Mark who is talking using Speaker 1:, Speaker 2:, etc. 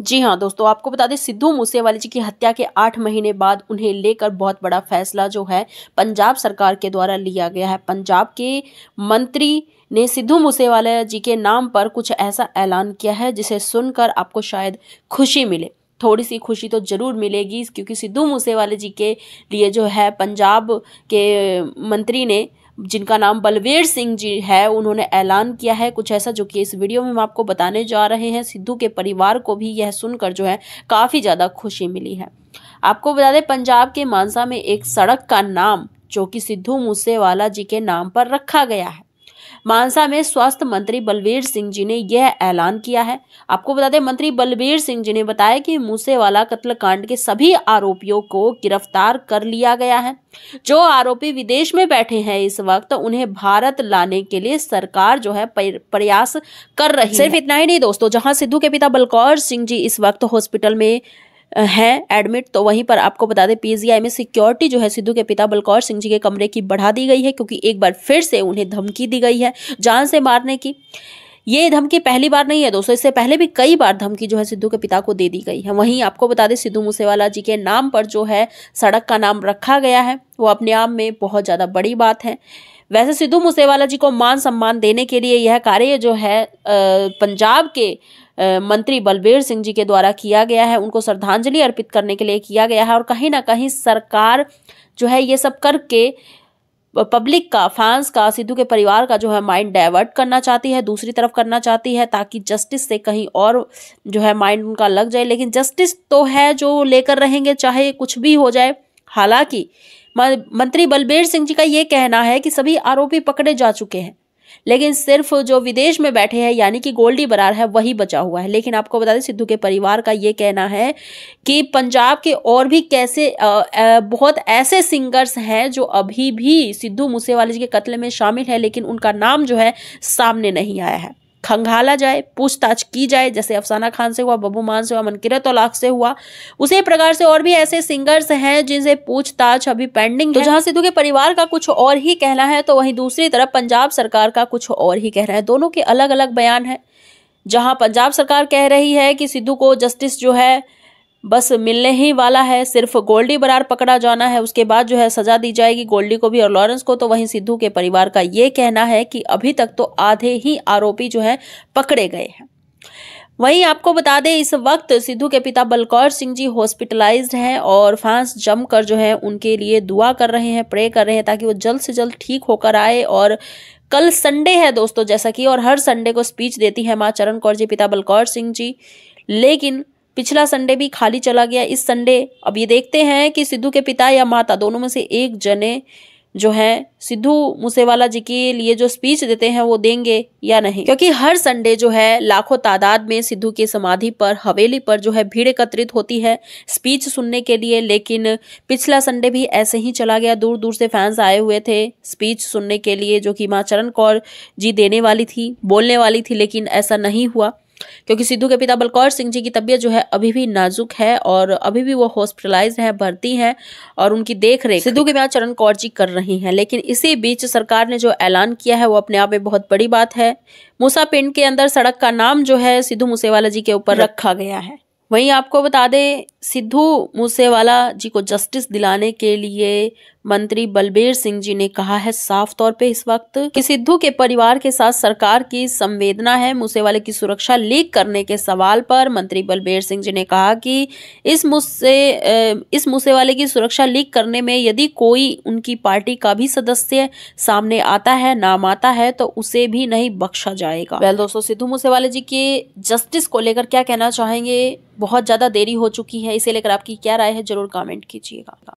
Speaker 1: जी हाँ दोस्तों आपको बता दें सिद्धू मूसेवाले जी की हत्या के आठ महीने बाद उन्हें लेकर बहुत बड़ा फैसला जो है पंजाब सरकार के द्वारा लिया गया है पंजाब के मंत्री ने सिद्धू मूसेवाला जी के नाम पर कुछ ऐसा ऐलान किया है जिसे सुनकर आपको शायद खुशी मिले थोड़ी सी खुशी तो ज़रूर मिलेगी क्योंकि सिद्धू मूसेवाले जी के लिए जो है पंजाब के मंत्री ने जिनका नाम बलवीर सिंह जी है उन्होंने ऐलान किया है कुछ ऐसा जो कि इस वीडियो में हम आपको बताने जा रहे हैं सिद्धू के परिवार को भी यह सुनकर जो है काफ़ी ज़्यादा खुशी मिली है आपको बता दें पंजाब के मानसा में एक सड़क का नाम जो कि सिद्धू मूसेवाला जी के नाम पर रखा गया है मानसा में स्वास्थ्य मंत्री बलबीर सिंह जी ने यह ऐलान किया है आपको बता दें मंत्री बलबीर सिंह जी ने बताया कि मूसेवाला कत्लकांड के सभी आरोपियों को गिरफ्तार कर लिया गया है जो आरोपी विदेश में बैठे हैं इस वक्त उन्हें भारत लाने के लिए सरकार जो है प्रयास कर रही सिर्फ इतना ही नहीं दोस्तों जहां सिद्धू के पिता बलकौर सिंह जी इस वक्त हॉस्पिटल में हैं एडमिट तो वहीं पर आपको बता दें पीजीआई e में सिक्योरिटी जो है सिद्धू के पिता बलकौर सिंह जी के कमरे की बढ़ा दी गई है क्योंकि एक बार फिर से उन्हें धमकी दी गई है जान से मारने की ये धमकी पहली बार नहीं है दोस्तों इससे पहले भी कई बार धमकी जो है सिद्धू के पिता को दे दी गई है वहीं आपको बता दें सिद्धू मूसेवाला जी के नाम पर जो है सड़क का नाम रखा गया है वो अपने आप में बहुत ज़्यादा बड़ी बात है वैसे सिद्धू मूसेवाला जी को मान सम्मान देने के लिए यह कार्य जो है पंजाब के मंत्री बलबीर सिंह जी के द्वारा किया गया है उनको श्रद्धांजलि अर्पित करने के लिए किया गया है और कहीं ना कहीं सरकार जो है ये सब करके पब्लिक का फैंस का सिद्धू के परिवार का जो है माइंड डाइवर्ट करना चाहती है दूसरी तरफ करना चाहती है ताकि जस्टिस से कहीं और जो है माइंड उनका लग जाए लेकिन जस्टिस तो है जो लेकर रहेंगे चाहे कुछ भी हो जाए हालांकि मंत्री बलबीर सिंह जी का ये कहना है कि सभी आरोपी पकड़े जा चुके हैं लेकिन सिर्फ जो विदेश में बैठे हैं यानी कि गोल्डी बरार है वही बचा हुआ है लेकिन आपको बता दें सिद्धू के परिवार का ये कहना है कि पंजाब के और भी कैसे आ, आ, बहुत ऐसे सिंगर्स हैं जो अभी भी सिद्धू मूसेवाले जी के कत्ल में शामिल है लेकिन उनका नाम जो है सामने नहीं आया है खंगाला जाए पूछताछ की जाए जैसे अफसाना खान से हुआ बबू मान से हुआ मनकिरत औलाख से हुआ उसी प्रकार से और भी ऐसे सिंगर्स हैं जिनसे पूछताछ अभी पेंडिंग तो जहां सिद्धू के परिवार का कुछ और ही कहना है तो वहीं दूसरी तरफ पंजाब सरकार का कुछ और ही कहना है दोनों के अलग अलग बयान है जहां पंजाब सरकार कह रही है कि सिद्धू को जस्टिस जो है बस मिलने ही वाला है सिर्फ गोल्डी बरार पकड़ा जाना है उसके बाद जो है सजा दी जाएगी गोल्डी को भी और लॉरेंस को तो वहीं सिद्धू के परिवार का ये कहना है कि अभी तक तो आधे ही आरोपी जो है पकड़े गए हैं वहीं आपको बता दें इस वक्त सिद्धू के पिता बलकौर सिंह जी हॉस्पिटलाइज्ड हैं और फांस जमकर जो है उनके लिए दुआ कर रहे हैं प्रे कर रहे हैं ताकि वो जल्द से जल्द ठीक होकर आए और कल संडे है दोस्तों जैसा कि और हर संडे को स्पीच देती है माँ चरण कौर जी पिता बलकौर सिंह जी लेकिन पिछला संडे भी खाली चला गया इस संडे अब ये देखते हैं कि सिद्धू के पिता या माता दोनों में से एक जने जो है सिद्धू मूसेवाला जी के लिए जो स्पीच देते हैं वो देंगे या नहीं क्योंकि हर संडे जो है लाखों तादाद में सिद्धू की समाधि पर हवेली पर जो है भीड़ एकत्रित होती है स्पीच सुनने के लिए लेकिन पिछला संडे भी ऐसे ही चला गया दूर दूर से फैंस आए हुए थे स्पीच सुनने के लिए जो कि माँ चरण कौर जी देने वाली थी बोलने वाली थी लेकिन ऐसा नहीं हुआ क्योंकि सिद्धू के पिता बलकौर सिंह जी की तबीयत जो है अभी भी नाजुक है और अभी भी वो हॉस्पिटलाइज है भर्ती हैं और उनकी देख रेख सिद्धू के बिना चरण कौर जी कर रही हैं लेकिन इसी बीच सरकार ने जो ऐलान किया है वो अपने आप में बहुत बड़ी बात है मूसा पिंड के अंदर सड़क का नाम जो है सिद्धू मूसेवाला जी के ऊपर रखा गया है वहीं आपको बता दें सिद्धू मूसेवाला जी को जस्टिस दिलाने के लिए मंत्री बलबीर सिंह जी ने कहा है साफ तौर पे इस वक्त कि सिद्धू के परिवार के साथ सरकार की संवेदना है मूसेवाले की सुरक्षा लीक करने के सवाल पर मंत्री बलबीर सिंह जी ने कहा कि इस मुसे इस मूसेवाले की सुरक्षा लीक करने में यदि कोई उनकी पार्टी का भी सदस्य सामने आता है नाम आता है तो उसे भी नहीं बख्शा जाएगा वेल दोस्तों सिद्धू मूसेवाले जी के जस्टिस को लेकर क्या कहना चाहेंगे बहुत ज्यादा देरी हो चुकी है है इसे लेकर आपकी क्या राय है जरूर कमेंट कीजिएगा